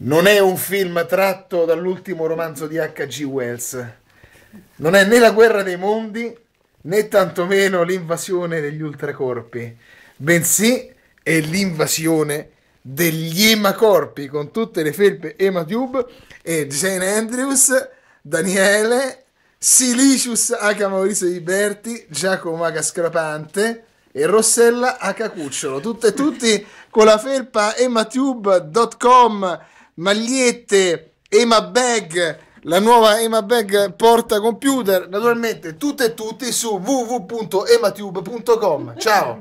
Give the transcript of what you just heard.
Non è un film tratto dall'ultimo romanzo di H.G. Wells. Non è né la guerra dei mondi né tantomeno l'invasione degli ultracorpi, bensì è l'invasione degli emacorpi con tutte le felpe ematube e Jane Andrews, Daniele, Silicius H. Maurizio Di Berti, Giacomo H. Scrapante e Rossella H. Cucciolo, tutte e tutti con la felpa ematube.com magliette, Ema Bag, la nuova Ema Bag porta computer, naturalmente tutte e tutti su www.ematube.com. Ciao!